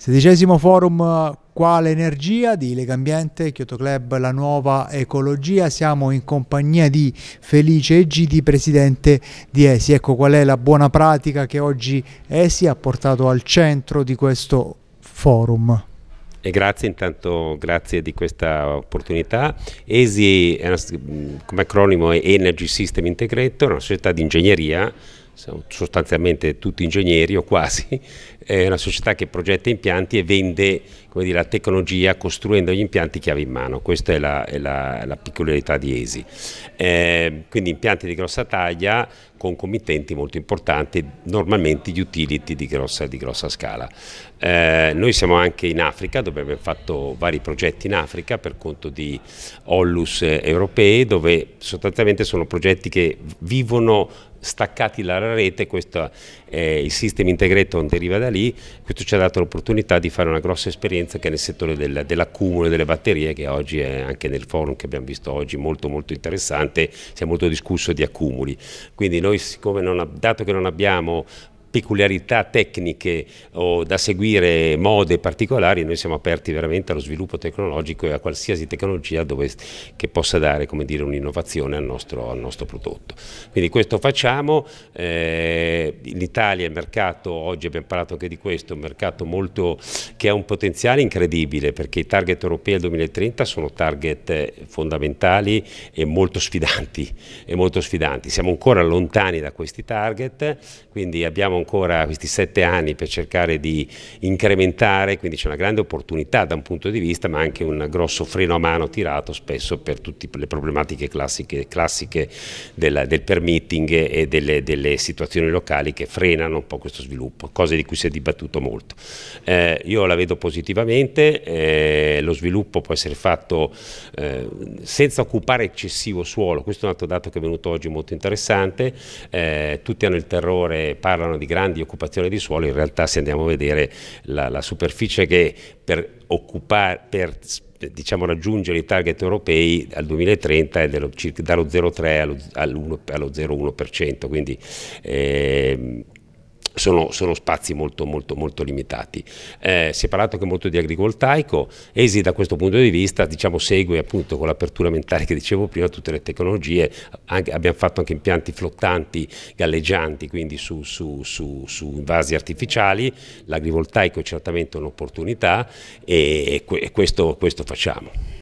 Sedicesimo forum Quale Energia di Lega Ambiente, Kyoto Club La Nuova Ecologia. Siamo in compagnia di Felice Egidi, presidente di ESI. Ecco qual è la buona pratica che oggi ESI ha portato al centro di questo forum. E grazie intanto, grazie di questa opportunità. ESI, una, come acronimo è Energy System Integrator, una società di ingegneria sono sostanzialmente tutti ingegneri o quasi, è una società che progetta impianti e vende dire, la tecnologia costruendo gli impianti chiave in mano, questa è la, è la, la peculiarità di ESI. Eh, quindi impianti di grossa taglia con committenti molto importanti, normalmente gli utility di grossa, di grossa scala. Eh, noi siamo anche in Africa, dove abbiamo fatto vari progetti in Africa per conto di Ollus europei dove sostanzialmente sono progetti che vivono staccati dalla rete, questo, eh, il System Integrator deriva da lì, questo ci ha dato l'opportunità di fare una grossa esperienza che è nel settore del, dell'accumulo delle batterie che oggi è anche nel forum che abbiamo visto oggi molto molto interessante, si è molto discusso di accumuli, quindi noi siccome non, dato che non abbiamo peculiarità tecniche o da seguire mode particolari, noi siamo aperti veramente allo sviluppo tecnologico e a qualsiasi tecnologia dove, che possa dare come dire, un'innovazione al, al nostro, prodotto. Quindi questo facciamo, eh, in Italia il mercato, oggi abbiamo parlato anche di questo, un mercato molto, che ha un potenziale incredibile perché i target europei al 2030 sono target eh, fondamentali e molto sfidanti, e molto sfidanti. siamo ancora lontani da questi target, quindi abbiamo ancora questi sette anni per cercare di incrementare, quindi c'è una grande opportunità da un punto di vista, ma anche un grosso freno a mano tirato spesso per tutte le problematiche classiche, classiche del, del, permitting e delle, delle, situazioni locali che frenano un po' questo sviluppo, cose di cui si è dibattuto molto. Eh, io la vedo positivamente, eh, lo sviluppo può essere fatto eh, senza occupare eccessivo suolo, questo è un altro dato che è venuto oggi molto interessante, eh, tutti hanno il terrore, parlano di grandi occupazioni di suolo, in realtà se andiamo a vedere la, la superficie che per occupare, per diciamo, raggiungere i target europei al 2030 è dello, circa, dallo 0,3 all'1%, quindi eh, sono, sono, spazi molto, molto, molto limitati. Eh, si è parlato anche molto di agrivoltaico, ESI da questo punto di vista diciamo, segue appunto con l'apertura mentale che dicevo prima tutte le tecnologie, anche, abbiamo fatto anche impianti flottanti, galleggianti, quindi su, su, su, su invasi artificiali, l'agrivoltaico è certamente un'opportunità e, e questo, questo facciamo.